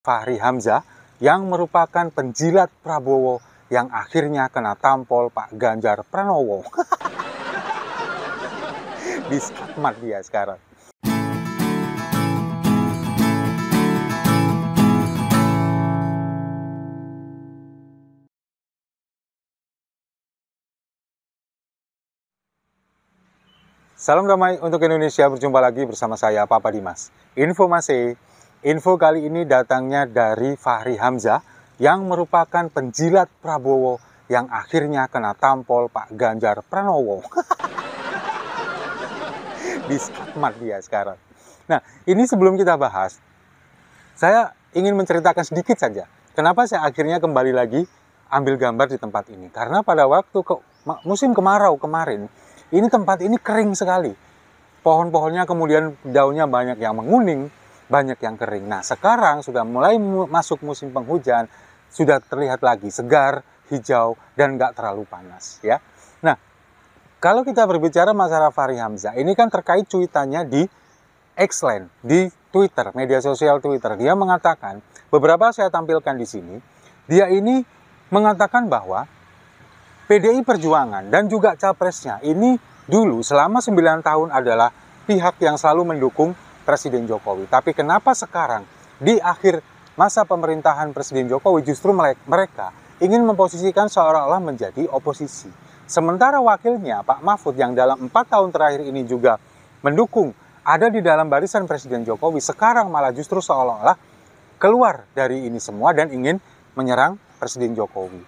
Fahri Hamzah yang merupakan penjilat Prabowo yang akhirnya kena tampol Pak Ganjar Pranowo. Di skakmat dia sekarang. Salam damai untuk Indonesia, berjumpa lagi bersama saya Papa Dimas. Informasi. Info kali ini datangnya dari Fahri Hamzah yang merupakan penjilat Prabowo yang akhirnya kena tampol Pak Ganjar Pranowo. Di skakmat dia sekarang. Nah, ini sebelum kita bahas, saya ingin menceritakan sedikit saja. Kenapa saya akhirnya kembali lagi ambil gambar di tempat ini? Karena pada waktu ke, musim kemarau kemarin, ini tempat ini kering sekali. Pohon-pohonnya kemudian daunnya banyak yang menguning, banyak yang kering. Nah, sekarang sudah mulai masuk musim penghujan, sudah terlihat lagi segar, hijau, dan nggak terlalu panas ya. Nah, kalau kita berbicara masalah Fahri Hamzah, ini kan terkait cuitannya di Xland, di Twitter, media sosial Twitter. Dia mengatakan, beberapa saya tampilkan di sini, dia ini mengatakan bahwa PDI Perjuangan dan juga capresnya ini dulu selama 9 tahun adalah pihak yang selalu mendukung Presiden Jokowi. Tapi kenapa sekarang di akhir masa pemerintahan Presiden Jokowi justru mereka ingin memposisikan seolah-olah menjadi oposisi. Sementara wakilnya Pak Mahfud yang dalam empat tahun terakhir ini juga mendukung ada di dalam barisan Presiden Jokowi sekarang malah justru seolah-olah keluar dari ini semua dan ingin menyerang Presiden Jokowi.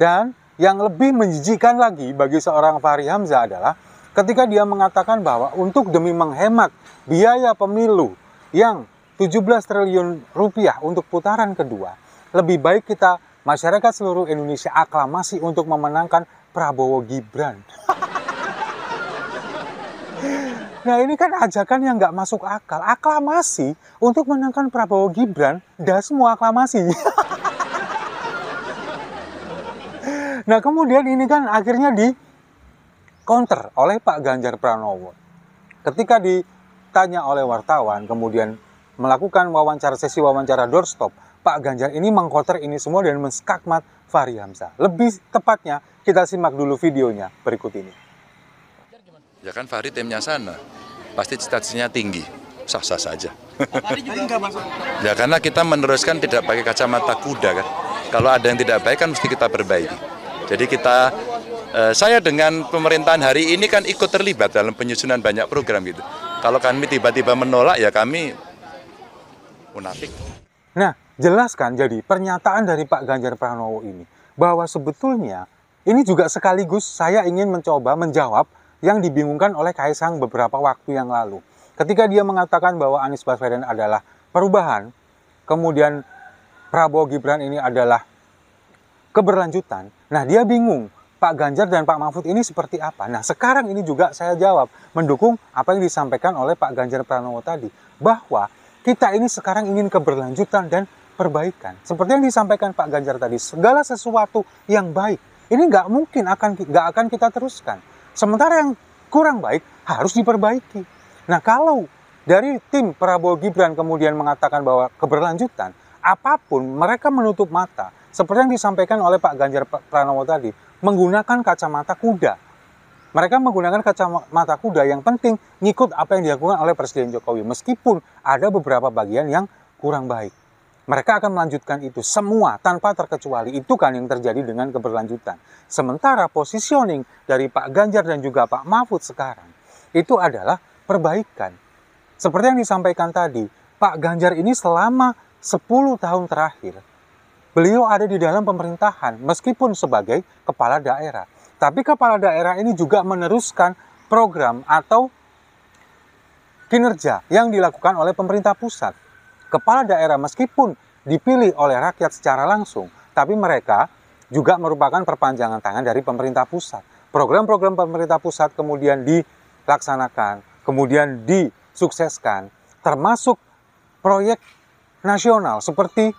Dan yang lebih menjijikan lagi bagi seorang Fahri Hamzah adalah ketika dia mengatakan bahwa untuk demi menghemat biaya pemilu yang 17 triliun rupiah untuk putaran kedua, lebih baik kita masyarakat seluruh Indonesia aklamasi untuk memenangkan Prabowo Gibran. nah ini kan ajakan yang nggak masuk akal. Aklamasi untuk menangkan Prabowo Gibran, dah semua aklamasi. nah kemudian ini kan akhirnya di counter oleh Pak Ganjar Pranowo. Ketika ditanya oleh wartawan, kemudian melakukan wawancara sesi wawancara doorstop, Pak Ganjar ini mengkoter ini semua dan menskakmat Fahri Hamzah. Lebih tepatnya, kita simak dulu videonya berikut ini. Ya kan Fahri timnya sana, pasti statusnya tinggi, sah-sah saja. ya karena kita meneruskan tidak pakai kacamata kuda kan. Kalau ada yang tidak baik kan mesti kita perbaiki. Jadi kita Eh, saya dengan pemerintahan hari ini kan ikut terlibat dalam penyusunan banyak program gitu. Kalau kami tiba-tiba menolak ya kami munafik. Nah, jelaskan jadi pernyataan dari Pak Ganjar Pranowo ini bahwa sebetulnya ini juga sekaligus saya ingin mencoba menjawab yang dibingungkan oleh Kaisang beberapa waktu yang lalu. Ketika dia mengatakan bahwa Anies Baswedan adalah perubahan, kemudian Prabowo Gibran ini adalah keberlanjutan. Nah, dia bingung Pak Ganjar dan Pak Mahfud ini seperti apa? Nah, sekarang ini juga saya jawab mendukung apa yang disampaikan oleh Pak Ganjar Pranowo tadi bahwa kita ini sekarang ingin keberlanjutan dan perbaikan. Seperti yang disampaikan Pak Ganjar tadi, segala sesuatu yang baik ini nggak mungkin akan nggak akan kita teruskan. Sementara yang kurang baik harus diperbaiki. Nah, kalau dari tim Prabowo Gibran kemudian mengatakan bahwa keberlanjutan, apapun mereka menutup mata. Seperti yang disampaikan oleh Pak Ganjar Pranowo tadi, menggunakan kacamata kuda. Mereka menggunakan kacamata kuda yang penting ngikut apa yang dilakukan oleh Presiden Jokowi meskipun ada beberapa bagian yang kurang baik. Mereka akan melanjutkan itu semua tanpa terkecuali. Itu kan yang terjadi dengan keberlanjutan. Sementara positioning dari Pak Ganjar dan juga Pak Mahfud sekarang itu adalah perbaikan. Seperti yang disampaikan tadi, Pak Ganjar ini selama 10 tahun terakhir beliau ada di dalam pemerintahan meskipun sebagai kepala daerah. Tapi kepala daerah ini juga meneruskan program atau kinerja yang dilakukan oleh pemerintah pusat. Kepala daerah meskipun dipilih oleh rakyat secara langsung, tapi mereka juga merupakan perpanjangan tangan dari pemerintah pusat. Program-program pemerintah pusat kemudian dilaksanakan, kemudian disukseskan, termasuk proyek nasional seperti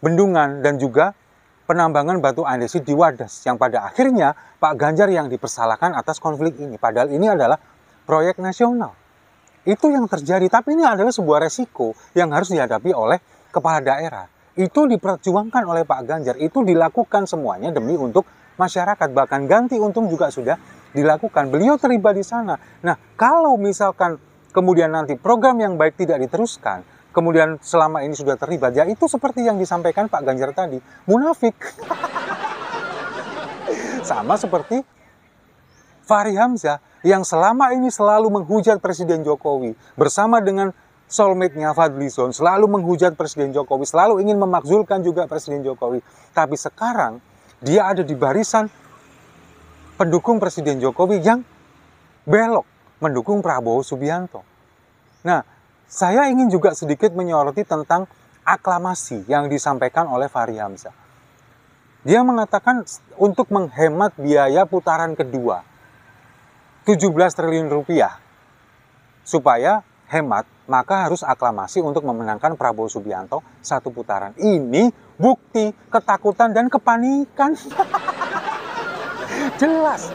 bendungan, dan juga penambangan batu andesit di Wadas yang pada akhirnya Pak Ganjar yang dipersalahkan atas konflik ini. Padahal ini adalah proyek nasional. Itu yang terjadi, tapi ini adalah sebuah resiko yang harus dihadapi oleh kepala daerah. Itu diperjuangkan oleh Pak Ganjar, itu dilakukan semuanya demi untuk masyarakat. Bahkan ganti untung juga sudah dilakukan. Beliau terlibat di sana. Nah, kalau misalkan kemudian nanti program yang baik tidak diteruskan, kemudian selama ini sudah terlibat, ya itu seperti yang disampaikan Pak Ganjar tadi, munafik. Sama seperti Fahri Hamzah yang selama ini selalu menghujat Presiden Jokowi bersama dengan soulmate-nya Fadlizon selalu menghujat Presiden Jokowi, selalu ingin memakzulkan juga Presiden Jokowi. Tapi sekarang dia ada di barisan pendukung Presiden Jokowi yang belok mendukung Prabowo Subianto. Nah, saya ingin juga sedikit menyoroti tentang aklamasi yang disampaikan oleh Fahri Hamzah. Dia mengatakan untuk menghemat biaya putaran kedua 17 triliun rupiah supaya hemat maka harus aklamasi untuk memenangkan Prabowo Subianto satu putaran. Ini bukti ketakutan dan kepanikan. Jelas.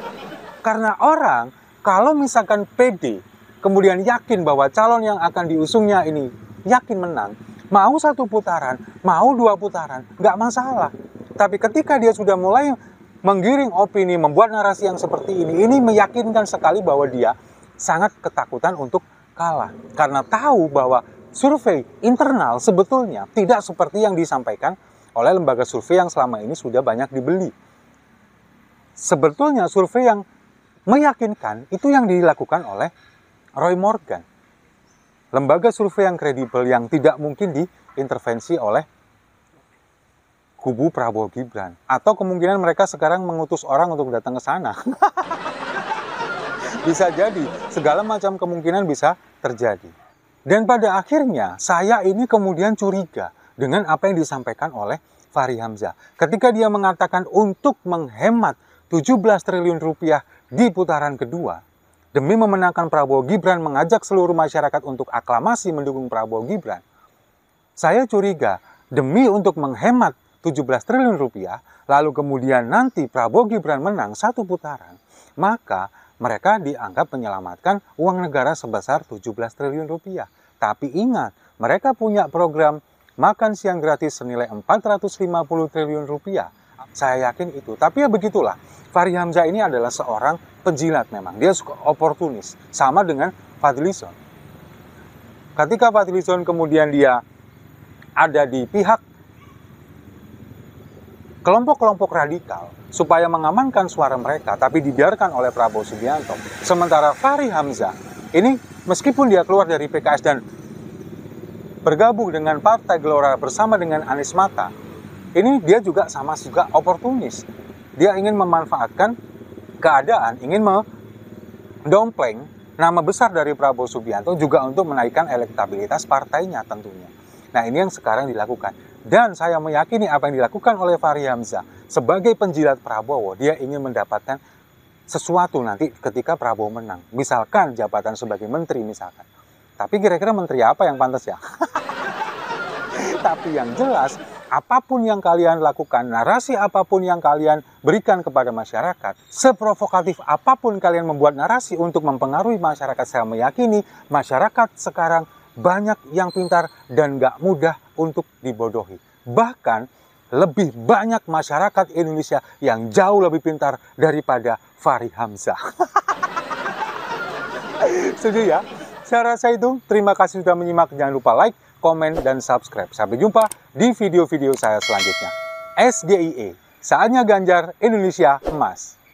Karena orang kalau misalkan PD kemudian yakin bahwa calon yang akan diusungnya ini yakin menang, mau satu putaran, mau dua putaran, nggak masalah. Tapi ketika dia sudah mulai menggiring opini, membuat narasi yang seperti ini, ini meyakinkan sekali bahwa dia sangat ketakutan untuk kalah. Karena tahu bahwa survei internal sebetulnya tidak seperti yang disampaikan oleh lembaga survei yang selama ini sudah banyak dibeli. Sebetulnya survei yang meyakinkan itu yang dilakukan oleh Roy Morgan. Lembaga survei yang kredibel yang tidak mungkin diintervensi oleh kubu Prabowo Gibran. Atau kemungkinan mereka sekarang mengutus orang untuk datang ke sana. bisa jadi, segala macam kemungkinan bisa terjadi. Dan pada akhirnya, saya ini kemudian curiga dengan apa yang disampaikan oleh Fahri Hamzah. Ketika dia mengatakan untuk menghemat 17 triliun rupiah di putaran kedua, demi memenangkan Prabowo Gibran mengajak seluruh masyarakat untuk aklamasi mendukung Prabowo Gibran, saya curiga demi untuk menghemat 17 triliun rupiah, lalu kemudian nanti Prabowo Gibran menang satu putaran, maka mereka dianggap menyelamatkan uang negara sebesar 17 triliun rupiah. Tapi ingat, mereka punya program makan siang gratis senilai 450 triliun rupiah saya yakin itu. Tapi ya begitulah. Fahri Hamzah ini adalah seorang penjilat memang. Dia suka oportunis. Sama dengan Fadlison. Ketika Fadlison kemudian dia ada di pihak kelompok-kelompok radikal supaya mengamankan suara mereka tapi dibiarkan oleh Prabowo Subianto. Sementara Fahri Hamzah ini meskipun dia keluar dari PKS dan bergabung dengan Partai Gelora bersama dengan Anies Mata, ini dia juga sama juga oportunis. Dia ingin memanfaatkan keadaan, ingin mendompleng nama besar dari Prabowo Subianto juga untuk menaikkan elektabilitas partainya tentunya. Nah ini yang sekarang dilakukan. Dan saya meyakini apa yang dilakukan oleh Fahri Hamzah sebagai penjilat Prabowo, dia ingin mendapatkan sesuatu nanti ketika Prabowo menang. Misalkan jabatan sebagai menteri misalkan. Tapi kira-kira menteri apa yang pantas ya? Tapi yang jelas apapun yang kalian lakukan, narasi apapun yang kalian berikan kepada masyarakat, seprovokatif apapun kalian membuat narasi untuk mempengaruhi masyarakat, saya meyakini masyarakat sekarang banyak yang pintar dan gak mudah untuk dibodohi. Bahkan lebih banyak masyarakat Indonesia yang jauh lebih pintar daripada Fahri Hamzah. Setuju ya? Saya rasa itu. Terima kasih sudah menyimak. Jangan lupa like, komen, dan subscribe. Sampai jumpa di video-video saya selanjutnya. SGIE, saatnya ganjar Indonesia emas.